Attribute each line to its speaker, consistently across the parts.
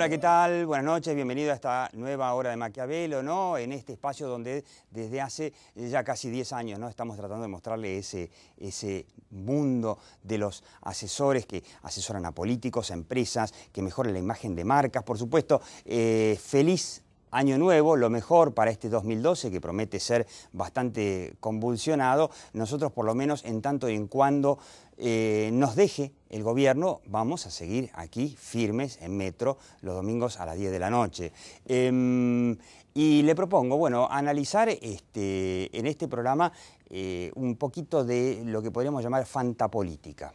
Speaker 1: Hola, ¿qué tal? Buenas noches, bienvenido a esta nueva hora de Maquiavelo, ¿no? En este espacio donde desde hace eh, ya casi 10 años, ¿no? Estamos tratando de mostrarle ese, ese mundo de los asesores que asesoran a políticos, a empresas, que mejoran la imagen de marcas, por supuesto. Eh, feliz año nuevo, lo mejor para este 2012, que promete ser bastante convulsionado, nosotros por lo menos en tanto y en cuando eh, nos deje el gobierno, vamos a seguir aquí firmes en metro los domingos a las 10 de la noche. Em, y le propongo, bueno, analizar este, en este programa eh, un poquito de lo que podríamos llamar fantapolítica.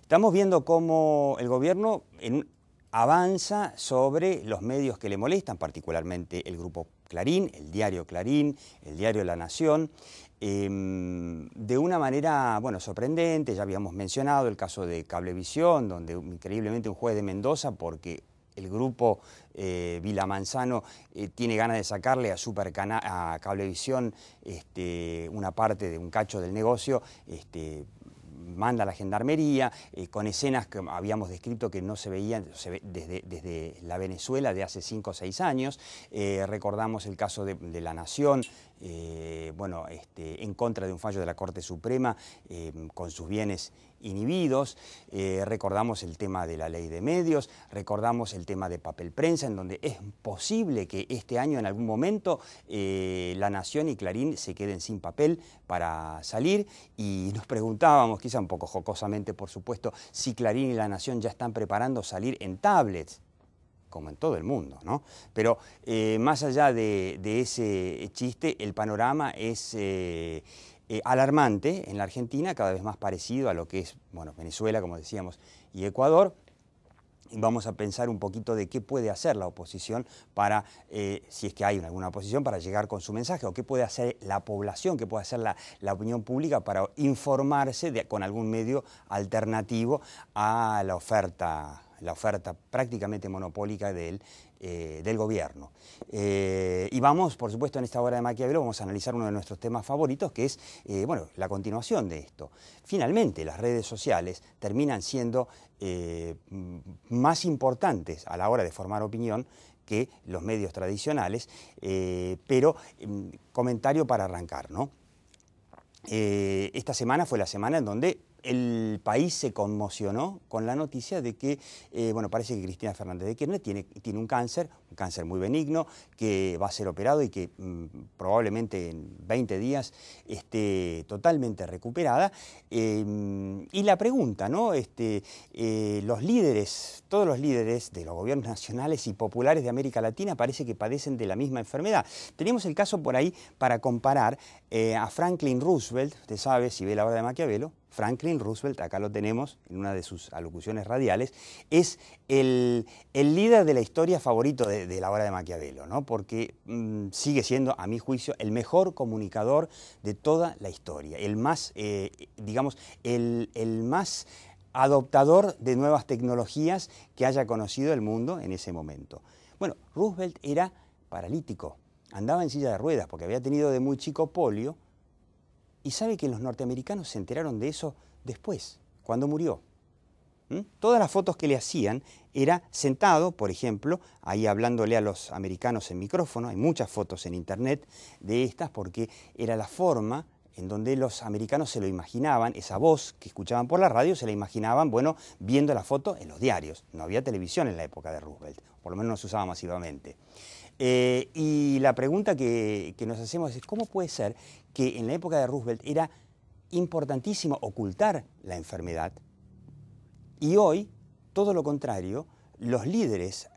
Speaker 1: Estamos viendo cómo el gobierno en avanza sobre los medios que le molestan, particularmente el grupo Clarín, el diario Clarín, el diario La Nación, em, de una manera bueno, sorprendente, ya habíamos mencionado el caso de Cablevisión, donde increíblemente un juez de Mendoza, porque el grupo eh, Vilamanzano eh, tiene ganas de sacarle a, Cablevisión este, una parte de un cacho del negocio, este, manda la gendarmería, eh, con escenas que habíamos descrito que no se veían desde, la Venezuela de hace 5 o 6 años. Eh, recordamos el caso de, La Nación, eh, bueno, este, en contra de un fallo de la Corte Suprema, con sus bienes inhibidos, eh, recordamos el tema de la ley de medios, recordamos el tema de papel prensa, en donde es posible que este año en algún momento eh, La Nación y Clarín se queden sin papel para salir y nos preguntábamos, quizá un poco jocosamente por supuesto, si Clarín y La Nación ya están preparando salir en tablets como en todo el mundo, ¿no? Pero eh, más allá de, ese chiste, el panorama es eh, alarmante en la Argentina, cada vez más parecido a lo que es bueno, Venezuela, como decíamos, y Ecuador. Y vamos a pensar un poquito de qué puede hacer la oposición para, eh, si es que hay alguna oposición, para llegar con su mensaje, o qué puede hacer la población, qué puede hacer la, opinión pública para informarse con algún medio alternativo a la oferta la oferta prácticamente monopólica del, eh, gobierno. Eh, y vamos, por supuesto, en esta hora de Maquiavelo vamos a analizar uno de nuestros temas favoritos, que es eh, bueno, la continuación de esto. Finalmente, las redes sociales terminan siendo más importantes a la hora de formar opinión que los medios tradicionales, pero mm, comentario para arrancar, ¿no? esta semana fue la semana en donde el país se conmocionó con la noticia de que, eh, bueno, parece que Cristina Fernández de Kirchner tiene, tiene, un cáncer, un cáncer muy benigno, que va a ser operado y que mm, probablemente en 20 días esté totalmente recuperada. Em, y la pregunta, ¿no? Este, eh, los líderes, todos los líderes de los gobiernos nacionales y populares de América Latina parece que padecen de la misma enfermedad. Tenemos el caso por ahí para comparar eh, a Franklin Roosevelt, usted sabe, si ve la obra de Maquiavelo, Franklin Roosevelt, acá lo tenemos en una de sus alocuciones radiales, es el, líder de la historia favorito de, la obra de Maquiavelo, ¿no? porque mm, sigue siendo, a mi juicio, el mejor comunicador de toda la historia, el más, eh, digamos, el más adoptador de nuevas tecnologías que haya conocido el mundo en ese momento. Bueno, Roosevelt era paralítico, andaba en silla de ruedas porque había tenido de muy chico polio, y sabe que los norteamericanos se enteraron de eso después, cuando murió. ¿Mm? Todas las fotos que le hacían era sentado, por ejemplo, ahí hablándole a los americanos en micrófono, hay muchas fotos en internet de estas porque era la forma en donde los americanos se lo imaginaban, esa voz que escuchaban por la radio se la imaginaban, bueno, viendo la foto en los diarios. No había televisión en la época de Roosevelt, por lo menos no se usaba masivamente. Eh, y la pregunta que, nos hacemos es, ¿cómo puede ser que en la época de Roosevelt era importantísimo ocultar la enfermedad y hoy, todo lo contrario, los líderes,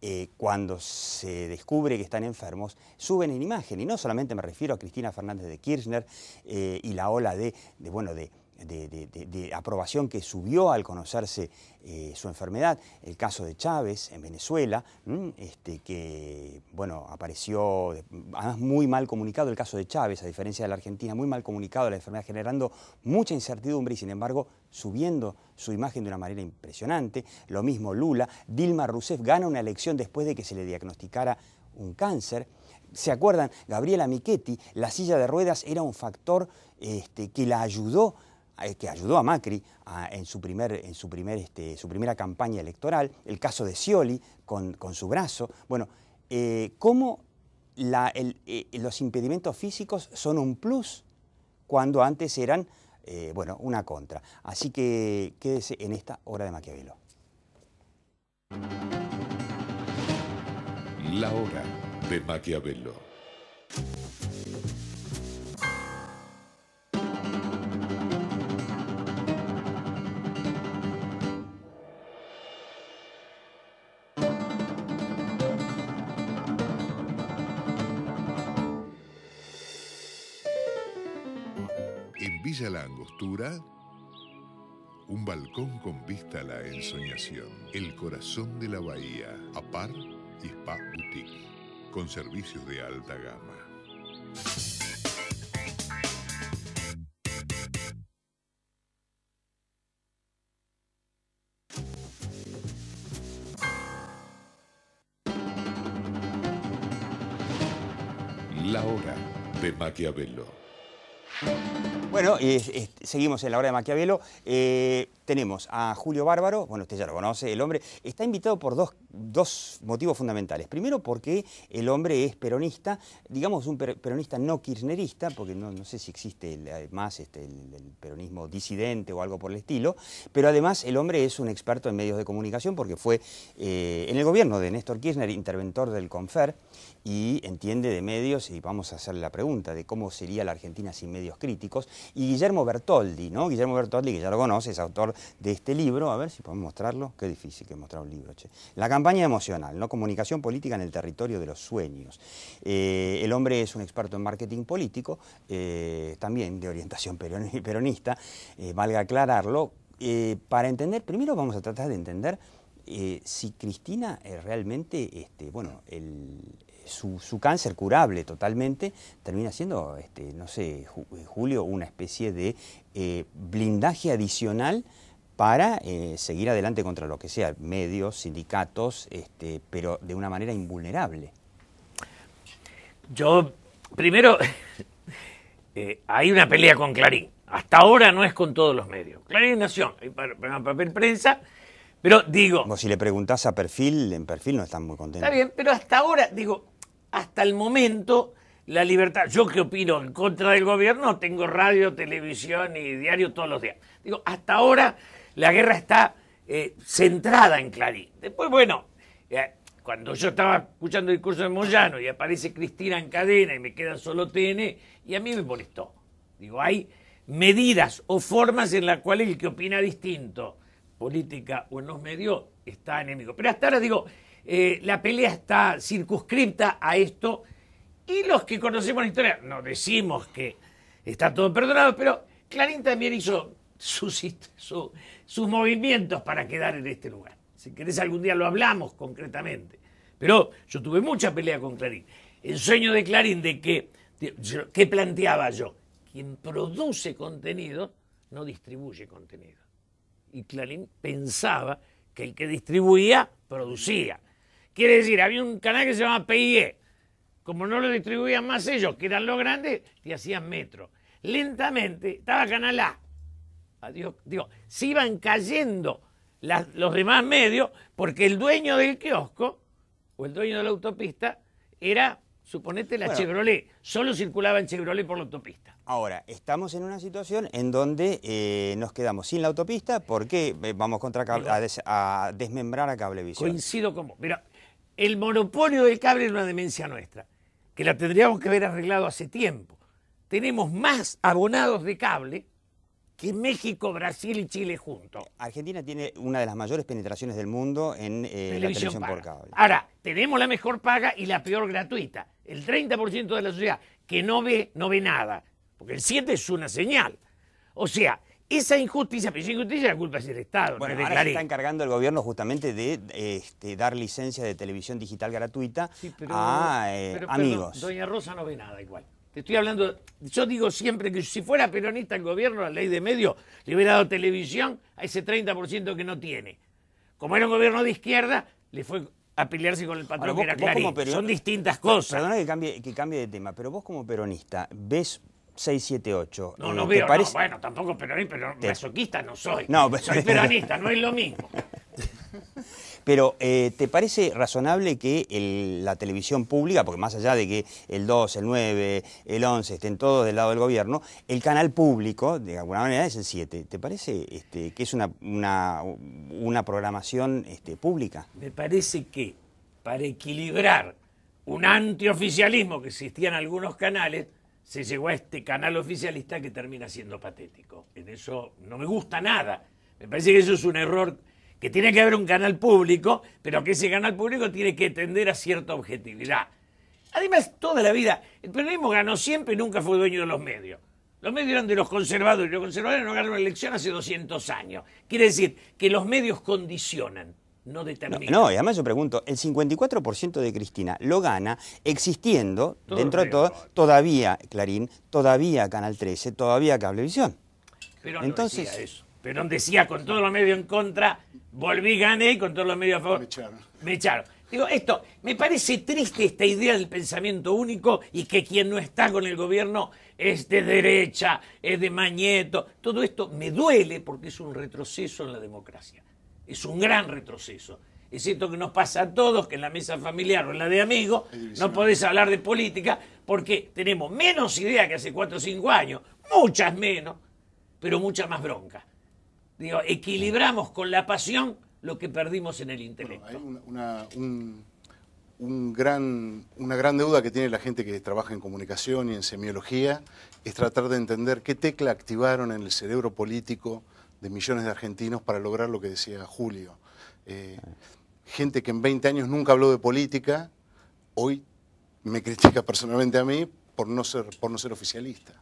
Speaker 1: eh, cuando se descubre que están enfermos, suben en imagen? Y no solamente me refiero a Cristina Fernández de Kirchner eh, y la ola de bueno, de de, aprobación que subió al conocerse eh, su enfermedad, el caso de Chávez en Venezuela, este, que bueno, apareció además muy mal comunicado el caso de Chávez, a diferencia de la Argentina, muy mal comunicado la enfermedad, generando mucha incertidumbre y sin embargo subiendo su imagen de una manera impresionante. Lo mismo Lula, Dilma Rousseff gana una elección después de que se le diagnosticara un cáncer. ¿Se acuerdan? Gabriela Michetti, la silla de ruedas era un factor este, que la ayudó eh, que ayudó a Macri en, su, primer, en su, primer, este, su primera campaña electoral, el caso de Scioli con, con su brazo. Bueno, eh, ¿cómo eh, los impedimentos físicos son un plus cuando antes eran, bueno, una contra? Así que quédese en esta hora de Maquiavelo. La hora
Speaker 2: de Maquiavelo. la angostura, un balcón con vista a la ensoñación, el corazón de la bahía, APAR y Spa Boutique, con servicios de alta gama.
Speaker 1: La hora de Maquiavelo. Bueno, y seguimos en la hora de Maquiavelo. Eh, tenemos a Julio Bárbaro, bueno, usted ya lo conoce, el hombre está invitado por dos, motivos fundamentales. Primero, porque el hombre es peronista, digamos un peronista no kirchnerista, porque no, sé si existe eh, más este, el, el, peronismo disidente o algo por el estilo, pero además el hombre es un experto en medios de comunicación porque fue eh, en el gobierno de Néstor Kirchner interventor del CONFER y entiende de medios, y vamos a hacerle la pregunta de cómo sería la Argentina sin medios críticos y Guillermo Bertoldi, ¿no? Guillermo Bertoldi, que ya lo conoce, es autor de este libro, a ver si podemos mostrarlo, qué difícil que mostrar un libro, che. La campaña emocional, ¿no? Comunicación política en el territorio de los sueños. Eh, el hombre es un experto en marketing político, eh, también de orientación peronista, eh, valga aclararlo. para entender, primero vamos a tratar de entender si Cristina es realmente, este, bueno, el, su, cáncer curable totalmente termina siendo, este, no sé, Julio, una especie de eh, blindaje adicional para eh, seguir adelante contra lo que sea, medios, sindicatos, este, pero de una manera invulnerable.
Speaker 3: Yo, primero, eh, hay una pelea con Clarín. Hasta ahora no es con todos los medios. Clarín Nación, papel prensa,
Speaker 1: pero digo... Como si le preguntás a Perfil, en Perfil no están muy contentos. Está
Speaker 3: bien, pero hasta ahora, digo, hasta el momento la libertad. Yo que opino en contra del gobierno, tengo radio, televisión y diario todos los días. Digo, hasta ahora la guerra está eh, centrada en Clarín. Después, bueno, eh, cuando yo estaba escuchando el discurso de Moyano y aparece Cristina en cadena y me queda solo TN, y a mí me molestó. Digo, hay medidas o formas en las cuales el que opina distinto, política o en los medios, está enemigo. Pero hasta ahora digo, eh, la pelea está circunscripta a esto y los que conocemos la historia no decimos que está todo perdonado, pero Clarín también hizo sus, sus movimientos para quedar en este lugar. Si querés algún día lo hablamos concretamente, pero yo tuve mucha pelea con Clarín. El sueño de Clarín de que, ¿qué planteaba yo? Quien produce contenido no distribuye contenido. Y Clarín pensaba que el que distribuía producía. Quiere decir, había un canal que se llamaba PIE. Como no lo distribuían más ellos, que eran los grandes, te hacían metro. Lentamente estaba Canal A. Adiós, digo, se iban cayendo los demás medios porque el dueño del kiosco o el dueño de la autopista era, suponete, la Chevrolet. Solo circulaba en Chevrolet por la autopista.
Speaker 1: Ahora, estamos en una situación en donde eh, nos quedamos sin la autopista porque eh, vamos contra a, desmembrar a, desmembrar a Cablevisión. Coincido
Speaker 3: con Mira, el monopolio del cable es una demencia nuestra, que la tendríamos que haber arreglado hace tiempo. Tenemos más abonados de cable que México, Brasil y Chile juntos. Argentina tiene
Speaker 1: una de las mayores penetraciones del mundo en eh, la televisión por cable.
Speaker 3: Ahora, tenemos la mejor paga y la peor gratuita. El 30% de la sociedad que no ve, no ve nada, porque el 7 es una señal. O sea, esa injusticia, pero esa injusticia la culpa es del Estado. Bueno, ahora está encargando el
Speaker 1: gobierno justamente de este, dar licencia de televisión digital gratuita pero, eh, amigos.
Speaker 3: doña Rosa no ve nada igual. Te estoy hablando, yo digo siempre que si fuera peronista el gobierno, la ley de medios, le hubiera dado televisión a ese 30% que no tiene. Como era un gobierno de izquierda, le fue a pelearse con el patrón que era Son distintas
Speaker 1: cosas. Perdona que cambie, que cambie de tema, pero vos como peronista, ¿ves 6, 7, 8. No, eh, no veo,
Speaker 3: bueno, tampoco peronista, pero eh, masoquista no soy. No, pero... Soy peronista, no es lo mismo.
Speaker 1: Pero, eh, ¿te parece razonable que la televisión pública, porque más allá de que el 2, el 9, el 11 estén todos del lado del gobierno, el canal público, de alguna manera, es el 7? ¿Te parece este, que es una, programación este, pública?
Speaker 3: Me parece que para equilibrar un antioficialismo que existía en algunos canales, se llegó a este canal oficialista que termina siendo patético. En eso no me gusta nada. Me parece que eso es un error, que tiene que haber un canal público, pero que ese canal público tiene que tender a cierta objetividad. Además, toda la vida, el peronismo ganó siempre y nunca fue dueño de los medios. Los medios eran de los conservadores, y los conservadores no ganaron la elección hace 200 años. Quiere decir que los medios condicionan no No, y
Speaker 1: además yo pregunto, el 54% de Cristina lo gana existiendo, dentro de todo, todavía Clarín, todavía Canal 13, todavía Cablevisión.
Speaker 3: Pero Entonces, decía eso. Pero decía, con todos los medios en contra, volví, gané, y con todos los medios a favor, me echaron. Me echaron. Digo, esto, me parece triste esta idea del pensamiento único y que quien no está con el gobierno es de derecha, es de mañeto. Todo esto me duele porque es un retroceso en la democracia es un gran retroceso. Es cierto que nos pasa a todos que en la mesa familiar o en la de amigos no podés hablar de política porque tenemos menos idea que hace 4 o 5 años, muchas menos, pero mucha más bronca. Digo, equilibramos con la pasión lo que perdimos en el intelecto. hay
Speaker 2: una, gran, una gran deuda que tiene la gente que trabaja en comunicación y en semiología es tratar de entender qué tecla activaron en el cerebro político de millones de argentinos para lograr lo que decía Julio. Eh, gente que en 20 años nunca habló de política, hoy me critica personalmente a mí por no ser, por no ser oficialista.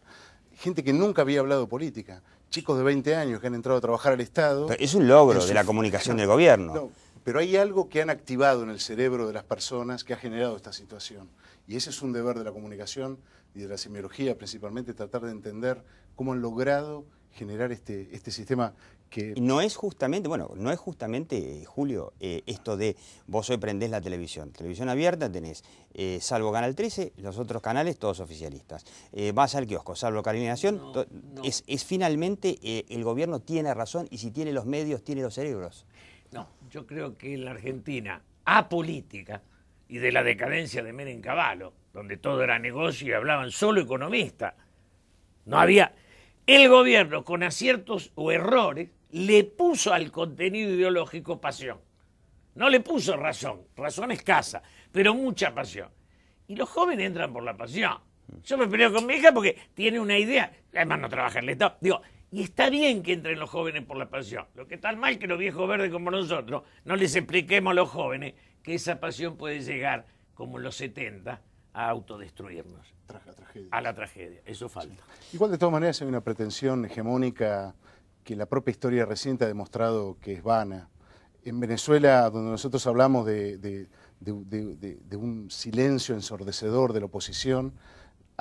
Speaker 2: Gente que nunca había hablado de política, chicos de 20 años que han entrado a trabajar al Estado. es un logro de la comunicación del
Speaker 1: gobierno.
Speaker 2: pero hay algo que han activado en el cerebro de las personas que ha generado esta situación. Y ese es un deber de la comunicación y de la semiología principalmente, tratar de entender cómo han
Speaker 1: logrado generar este, este sistema que... No es justamente, bueno, no es justamente, Julio, eh, esto de vos hoy prendés la televisión. Televisión abierta tenés, eh, salvo Canal 13, los otros canales todos oficialistas. Eh, vas al kiosco, salvo Carinación, es, finalmente eh, el gobierno tiene razón y si tiene los medios, tiene los cerebros.
Speaker 3: No, yo creo que en la Argentina a política y de la decadencia de Menem donde todo era negocio y hablaban solo economistas, no había el gobierno, con aciertos o errores, le puso al contenido ideológico pasión. No le puso razón, razón escasa, pero mucha pasión. Y los jóvenes entran por la pasión. Yo me peleo con mi hija porque tiene una idea, además no trabaja en el Estado. Digo, y está bien que entren los jóvenes por la pasión. Lo que está mal que los viejos verdes como nosotros no les expliquemos a los jóvenes que esa pasión puede llegar, como en los 70, a autodestruirnos. A la tragedia, eso falta.
Speaker 2: Igual de todas maneras hay una pretensión hegemónica que la propia historia reciente ha demostrado que es vana. En Venezuela, donde nosotros hablamos de un silencio ensordecedor de la oposición,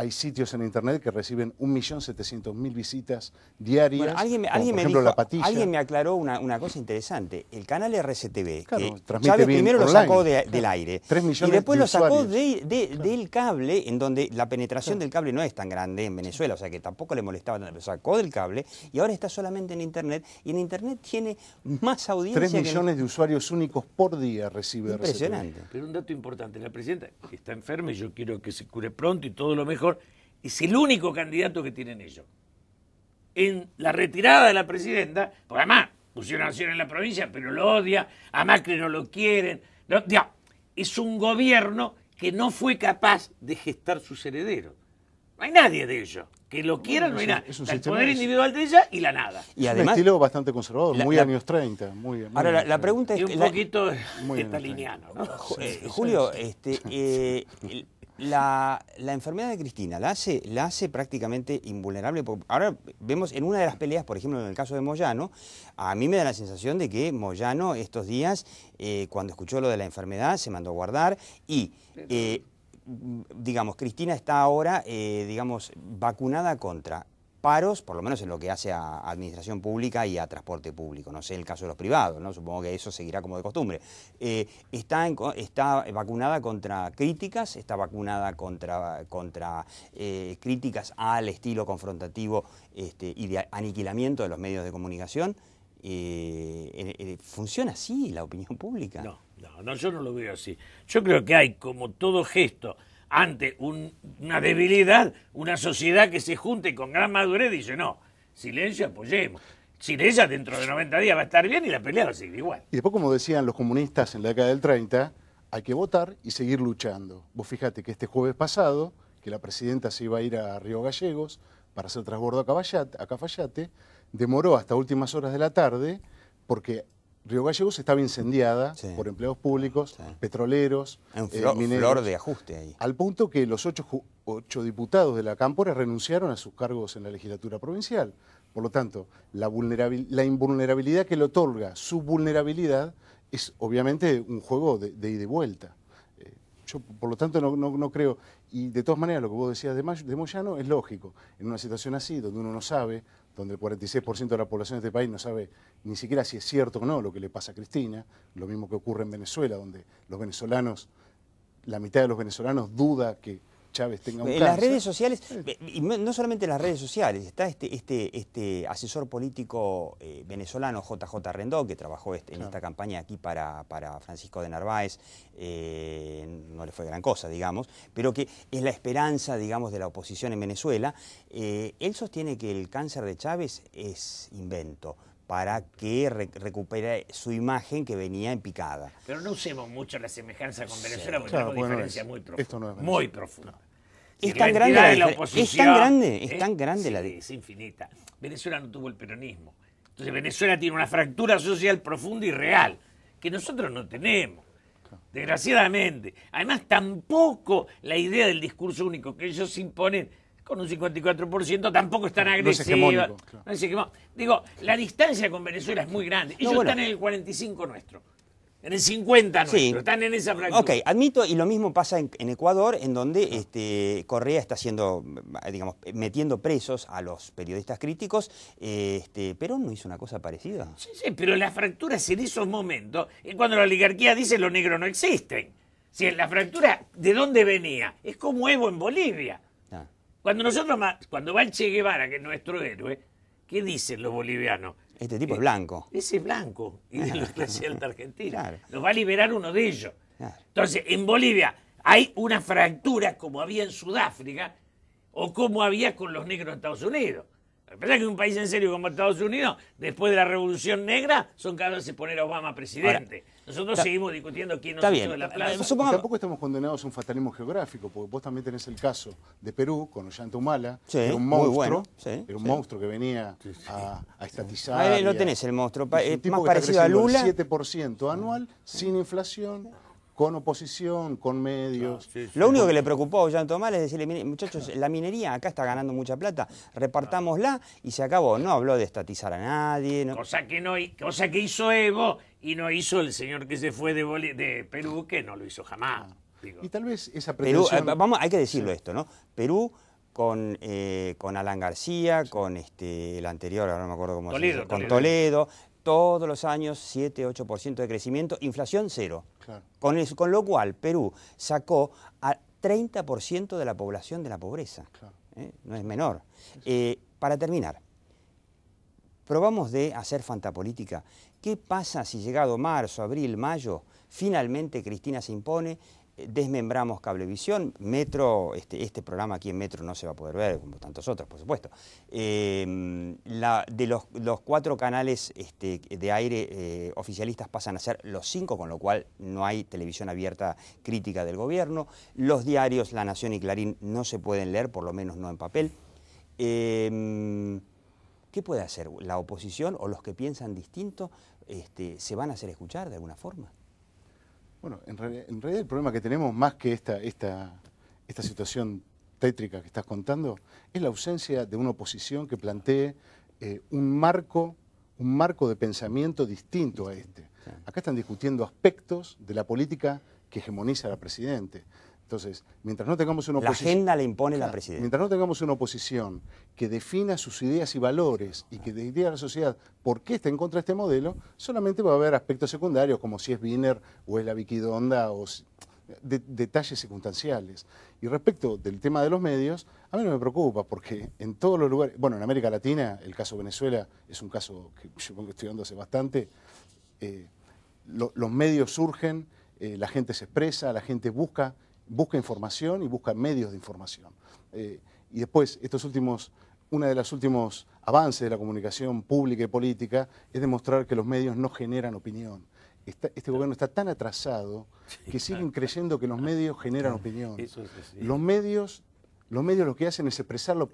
Speaker 2: hay sitios en internet que reciben 1.700.000 visitas
Speaker 1: diarias. alguien, me, alguien me aclaró una, cosa interesante. El canal RCTV, claro, que primero lo sacó del aire y después lo sacó del cable, en donde la penetración del cable no es tan grande en Venezuela, o sea que tampoco le molestaba, lo sacó del cable y ahora está solamente en internet y en internet tiene más audiencia. 3 millones de
Speaker 2: usuarios únicos por día recibe Impresionante.
Speaker 3: Pero un dato importante, la presidenta está enferma y yo quiero que se cure pronto y todo lo mejor es el único candidato que tienen ellos. En la retirada de la presidenta, porque además pusieron acción en la provincia, pero lo odia, a Macri no lo quieren. es un gobierno que no fue capaz de gestar sus herederos. No hay nadie de ellos. Que lo quieran, no hay nada. el poder individual de ella y la nada. Y además, un
Speaker 2: estilo bastante conservador, muy años 30. ahora, la,
Speaker 3: pregunta es... un poquito estaliniano. Eh, Julio, este, eh, el
Speaker 1: la, enfermedad de Cristina la hace, la hace prácticamente invulnerable. Ahora vemos en una de las peleas, por ejemplo, en el caso de Moyano, a mí me da la sensación de que Moyano estos días, eh, cuando escuchó lo de la enfermedad, se mandó a guardar y... Eh, digamos, Cristina está ahora, eh, digamos, vacunada contra paros, por lo menos en lo que hace a administración pública y a transporte público. No sé el caso de los privados, ¿no? supongo que eso seguirá como de costumbre. Eh, está, está vacunada contra críticas, está vacunada contra, eh, críticas al estilo confrontativo este, y de aniquilamiento de los medios de comunicación. Eh, ¿Funciona así la opinión pública? No,
Speaker 3: no, no, yo no lo veo así. Yo creo que hay como todo gesto ante una debilidad, una sociedad que se junte con gran madurez dice, no, silencio, apoyemos. Sin ella dentro de 90 días va a estar bien y la pelea va a seguir igual.
Speaker 2: Y después, como decían los comunistas en la década del 30, hay que votar y seguir luchando. Vos fíjate que este jueves pasado, que la presidenta se iba a ir a Río Gallegos para hacer trasbordo a, a Cafayate, demoró hasta últimas horas de la tarde porque Río Gallegos estaba incendiada por empleos públicos, petroleros, eh,
Speaker 1: flor, de ajuste ahí.
Speaker 2: Al punto que los ocho, diputados de la Cámpora renunciaron a sus cargos en la legislatura provincial. Por lo tanto, la, la invulnerabilidad que le otorga su vulnerabilidad es obviamente un juego de ida y vuelta. Yo, por lo tanto, no, creo. Y de todas maneras, lo que vos decías de, de Moyano es lógico. En una situación así, donde uno no sabe, donde el 46% de la población de este país no sabe ni siquiera si es cierto o no lo que le pasa a Cristina, lo mismo que ocurre en Venezuela, donde los venezolanos, la mitad de los venezolanos duda
Speaker 1: que en las redes sociales, y no solamente en las redes sociales, está este, este, este asesor político eh, venezolano JJ Rendó, que trabajó en esta campaña aquí para, Francisco de Narváez, eh, no le fue gran cosa, digamos, pero que es la esperanza, digamos, de la oposición en Venezuela. Eh, él sostiene que el cáncer de Chávez es invento para que recupere su imagen que venía en picada.
Speaker 3: Pero no usemos mucho la semejanza con Venezuela, porque claro, una diferencia muy profunda. no es muy profunda. es, tan grande la, es tan grande, es tan
Speaker 1: grande la es
Speaker 3: infinita. Venezuela no tuvo el peronismo. Entonces Venezuela tiene una fractura social profunda y real, que nosotros no tenemos. Desgraciadamente. Además, tampoco la idea del discurso único que ellos imponen con un 54%, tampoco están tan Digo, la distancia con Venezuela es muy grande. Ellos están en el 45 nuestro. En el 50 nuestro, están en esa fractura. Ok,
Speaker 1: admito, y lo mismo pasa en, Ecuador, en donde este, Correa está haciendo, digamos, metiendo presos a los periodistas críticos. Este, Perón no hizo una cosa parecida. Sí,
Speaker 3: sí, pero las fracturas en esos momentos, cuando la oligarquía dice los negros no existen. Si la fractura, ¿de dónde venía? Es como Evo en Bolivia. Cuando nosotros, cuando va el Che Guevara, que es nuestro héroe, ¿qué dicen los bolivianos?
Speaker 1: Este tipo eh, es blanco.
Speaker 3: Ese es blanco, y de la clase alta argentina. Nos va a liberar uno de ellos. Entonces, en Bolivia hay una fractura como había en Sudáfrica o como había con los negros de Estados Unidos. Lo que un país en serio como Estados Unidos, después de la Revolución Negra, son capaces de poner a Obama presidente. Nosotros seguimos discutiendo quién nos hizo la plaza. Eh, Tampoco
Speaker 2: estamos condenados a un fatalismo geográfico, porque vos también tenés el caso de Perú con Ollanta Humala, sí, era un monstruo, un monstruo que venía a, estatizar. Ahí no tenés el monstruo, eh, más parecido a Lula. 7%
Speaker 1: anual, sin inflación con oposición, con medios. Ah, lo único que le preocupó a Ollanta Tomás es decirle, muchachos, la minería acá está ganando mucha plata, repartámosla y se acabó. No habló de estatizar a nadie. Cosa,
Speaker 3: que no, cosa que hizo Evo y no hizo el señor que se fue de, Perú, que no lo hizo jamás. Ah.
Speaker 2: Y tal vez esa pretensión... Eh, vamos,
Speaker 1: hay que decirlo esto, ¿no? Perú con, eh, con Alan García, con este, el anterior, ahora no me acuerdo cómo se llama, con Toledo todos los años 7-8% de crecimiento, inflación cero. Con, con lo cual Perú sacó a 30% de la población de la pobreza. ¿eh? No es menor. Eh, para terminar, probamos de hacer fantapolítica. ¿Qué pasa si llegado marzo, abril, mayo, finalmente Cristina se impone desmembramos Cablevisión, Metro, este, este, programa aquí en Metro no se va a poder ver, como tantos otros, por supuesto. Em, de los, cuatro canales este, de aire eh, oficialistas pasan a ser los cinco, con lo cual no hay televisión abierta crítica del gobierno. Los diarios La Nación y Clarín no se pueden leer, por lo menos no en papel. Em, ¿Qué puede hacer? ¿La oposición o los que piensan distinto este, se van a hacer escuchar de alguna forma?
Speaker 2: Bueno, en realidad, el problema que tenemos, más que esta, esta, esta situación tétrica que estás contando, es la ausencia de una oposición que plantee eh, un, marco, un marco de pensamiento distinto a este. Acá están discutiendo aspectos de la política que hegemoniza a la Presidente. Entonces, mientras no tengamos una oposición... La agenda le impone la presidencia. Mientras no tengamos una oposición que defina sus ideas y valores y que diga a la sociedad por qué está en contra de este modelo, solamente va a haber aspectos secundarios como si es Wiener o es la Viquidonda o... detalles circunstanciales. Y respecto del tema de los medios, a mí no me preocupa porque en todos los lugares, bueno, en América Latina, el caso Venezuela es un caso que yo estoy estudiando hace bastante, eh, los medios surgen, eh, la gente se expresa, la gente busca busca información y busca medios de información. Eh, y después, estos últimos, uno de los últimos avances de la comunicación pública y política es demostrar que los medios no generan opinión. este gobierno está tan atrasado que siguen creyendo que los medios generan opinión. los medios los medios lo que hacen es expresar la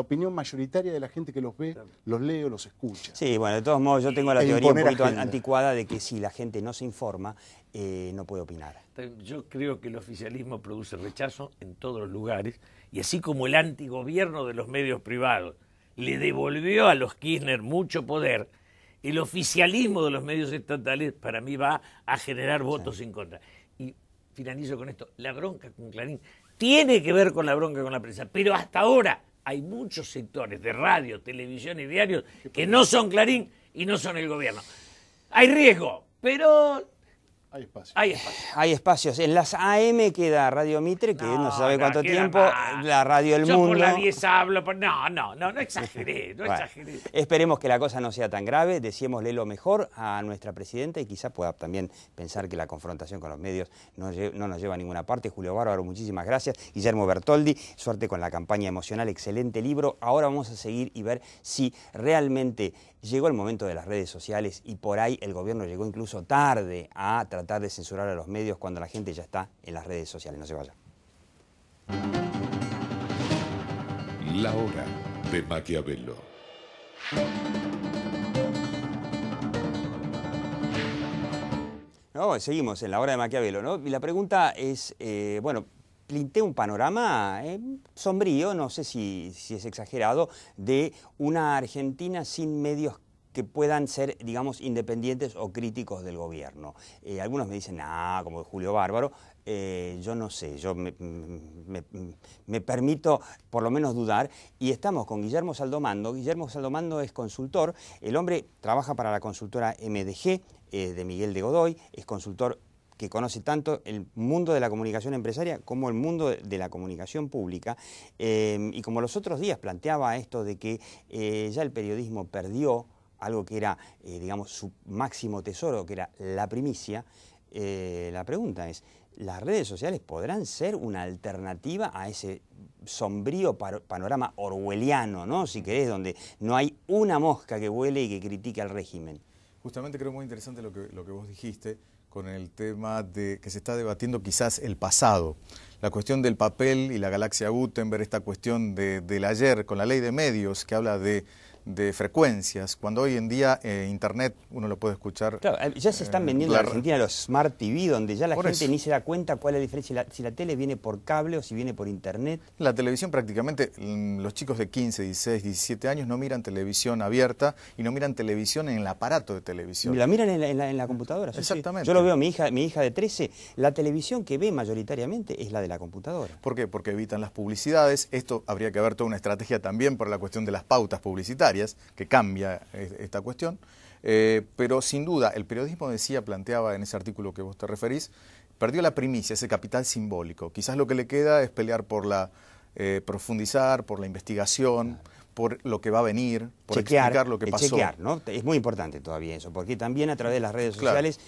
Speaker 2: opinión, mayoritaria de la gente que los ve,
Speaker 1: los lee o los escucha. Sí, bueno, de todos modos yo tengo la e teoría un poquito anticuada de que si la gente no se informa, eh, no puede opinar.
Speaker 3: Yo creo que el oficialismo produce rechazo en todos los lugares y así como el antigobierno de los medios privados le devolvió a los Kirchner mucho poder, el oficialismo de los medios estatales para mí va a generar votos en contra. Y finalizo con esto, la bronca con Clarín tiene que ver con la bronca con la prensa, pero hasta ahora hay muchos sectores de radio, televisión y diarios que no son Clarín y no son el gobierno. Hay riesgo, pero hay espacios.
Speaker 1: Hay, espacios. En las AM queda Radio Mitre, que no, se sabe cuánto tiempo, la Radio El Yo Mundo. Por la
Speaker 3: 10 hablo, no, no, no, no exageré, no exageré.
Speaker 1: Esperemos que la cosa no sea tan grave, decímosle lo mejor a nuestra presidenta y quizá pueda también pensar que la confrontación con los medios no, no nos lleva a ninguna parte. Julio Bárbaro, muchísimas gracias. Guillermo Bertoldi, suerte con la campaña emocional, excelente libro. Ahora vamos a seguir y ver si realmente llegó el momento de las redes sociales y por ahí el gobierno llegó incluso tarde a tratar de censurar a los medios cuando la gente ya está en las redes sociales. No se vaya. La hora
Speaker 2: de Maquiavelo.
Speaker 1: No, seguimos en la hora de Maquiavelo, ¿no? Y la pregunta es, eh, bueno, pinté un panorama eh, sombrío, no sé si, es exagerado, de una Argentina sin medios que puedan ser, digamos, independientes o críticos del gobierno. Eh, algunos me dicen, ah, como de Julio Bárbaro, eh, yo no sé, yo me, permito por lo menos dudar. Y estamos con Guillermo Saldomando. Guillermo Saldomando es consultor, el hombre trabaja para la consultora MDG de Miguel de Godoy, es consultor que conoce tanto el mundo de la comunicación empresaria como el mundo de la comunicación pública. Eh, y como los otros días planteaba esto de que eh, ya el periodismo perdió algo que era, eh, digamos, su máximo tesoro, que era la primicia, la pregunta es, ¿las redes sociales podrán ser una alternativa a ese sombrío panorama orwelliano, ¿no? si querés, donde no hay una mosca que huele y que critique al régimen?
Speaker 4: Justamente creo muy interesante lo que, lo que vos dijiste con el tema de que se está debatiendo quizás el pasado. La cuestión del papel y la galaxia Gutenberg, esta cuestión de, del ayer con la ley de medios que habla de de
Speaker 1: frecuencias, cuando hoy en día eh, Internet uno lo puede escuchar. Claro, eh, ya se están eh, vendiendo en Argentina los Smart TV, donde ya la gente ni se da cuenta cuál es la diferencia, si la, tele viene por cable o si viene por Internet. La televisión prácticamente, mm, los chicos de 15, 16, 17 años no miran televisión abierta y no miran televisión en el aparato de televisión. La miran en la, en la, computadora. Exactamente. Yo lo veo, mi hija, mi hija de 13, la televisión que ve mayoritariamente es la de la computadora. ¿Por qué? Porque
Speaker 4: evitan las publicidades. Esto habría que haber toda una estrategia también por la cuestión de las pautas publicitarias que cambia eh, esta cuestión. Eh, pero sin duda, el periodismo decía, planteaba en ese artículo que vos te referís, perdió la primicia, ese capital simbólico. Quizás lo que le queda es pelear por la eh, profundizar, por la investigación, por lo que va a venir, por explicar lo que pasó. Chequear,
Speaker 1: ¿no? Es muy importante todavía eso, porque también a través de las redes sociales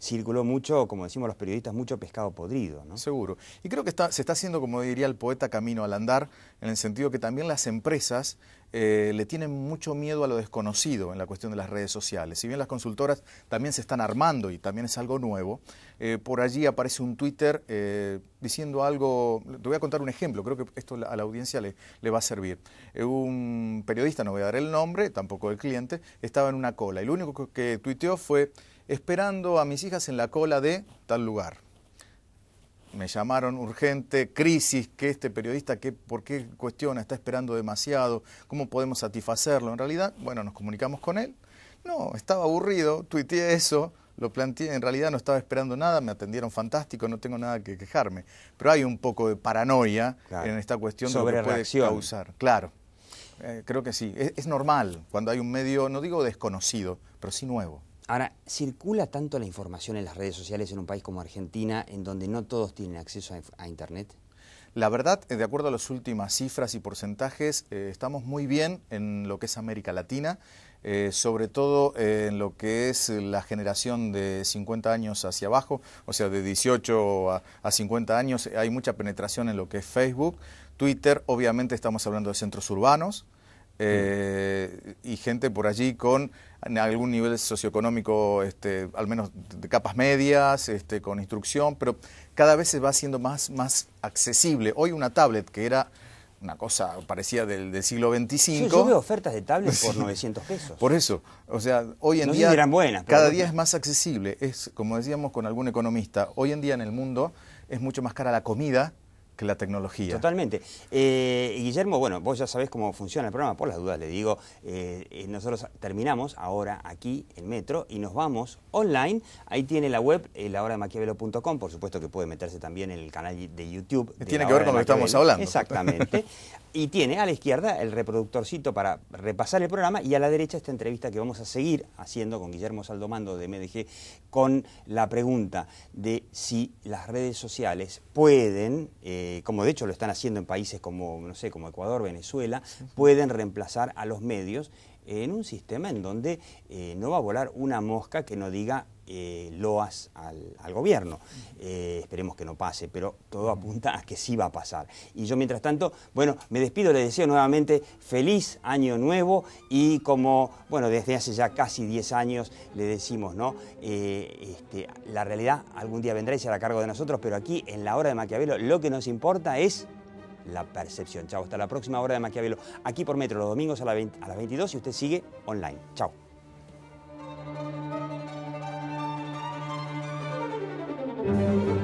Speaker 1: circuló mucho, como decimos los periodistas, mucho pescado podrido. ¿no? Seguro. Y creo que se está haciendo, como
Speaker 4: diría el poeta, camino al andar, en el sentido que también las empresas eh, le tienen mucho miedo a lo desconocido en la cuestión de las redes sociales. Si bien las consultoras también se están armando y también es algo nuevo, eh, por allí aparece un Twitter eh, diciendo algo, te voy a contar un ejemplo, creo que esto a la audiencia le, le va a servir. un periodista, no voy a dar el nombre, tampoco el cliente, estaba en una cola y lo único que tuiteó fue esperando a mis hijas en la cola de tal lugar me llamaron urgente, crisis, que este periodista, que, ¿por qué cuestiona? Está esperando demasiado, ¿cómo podemos satisfacerlo? En realidad, bueno, nos comunicamos con él. No, estaba aburrido, tuiteé eso, lo planteé, en realidad no estaba esperando nada, me atendieron fantástico, no tengo nada que quejarme. Pero hay un poco de paranoia en esta cuestión Sobre de lo que puede causar. Claro, eh, creo que sí. es normal
Speaker 1: cuando hay un medio, no digo desconocido, pero sí nuevo. Ahora, circula tanto la información en las redes sociales en un país como Argentina, en donde no todos tienen acceso a, Internet.
Speaker 4: La verdad, eh, de acuerdo a las últimas cifras y porcentajes, eh, estamos muy bien en lo que es América Latina, eh, sobre todo en lo que es la generación de 50 años hacia abajo, o sea, de 18 a, 50 años, hay mucha penetración en lo que es Facebook, Twitter, obviamente estamos hablando de centros urbanos mm. y gente por allí con en algún nivel socioeconómico, este, al menos de capas medias, este, con instrucción, pero cada vez se va haciendo más, más accesible. Hoy una tablet que era una cosa parecía del, siglo XXV. Sí, yo ofertas
Speaker 1: de tablets por 900 pesos.
Speaker 4: Por eso, o sea, hoy en día cada día es más accesible. Es, como decíamos con algún economista, hoy en día en el mundo es mucho más cara la comida que la
Speaker 1: tecnología. Totalmente. Eh, Guillermo, bueno, vos ya sabés cómo funciona el programa, por las dudas le digo, eh, eh, nosotros terminamos ahora aquí en Metro y nos vamos online, ahí tiene la web, eh, por supuesto que puede meterse también en el canal de YouTube. tiene que ver con lo que estamos hablando. Exactamente. Y tiene a la izquierda el reproductorcito para repasar el programa y a la derecha esta entrevista que vamos a seguir haciendo con Guillermo Saldomando de MDG con la pregunta de si las redes sociales pueden, eh, como de hecho lo están haciendo en países como, no sé, como Ecuador, Venezuela, pueden reemplazar a los medios en un sistema en donde eh, no va a volar una mosca que no diga eh, loas al, gobierno. Eh, esperemos que no pase, pero todo apunta a que sí va a pasar. Y yo mientras tanto, bueno, me despido, le deseo nuevamente feliz año nuevo y como, bueno, desde hace ya casi 10 años le decimos, ¿no? Eh, este, la realidad algún día vendrá y será a cargo de nosotros, pero aquí en la hora de Maquiavelo lo que nos importa es la percepción. Chao, hasta la próxima hora de Maquiavelo, aquí por Metro, los domingos a, a las 22 y usted sigue online. Chao. Thank you.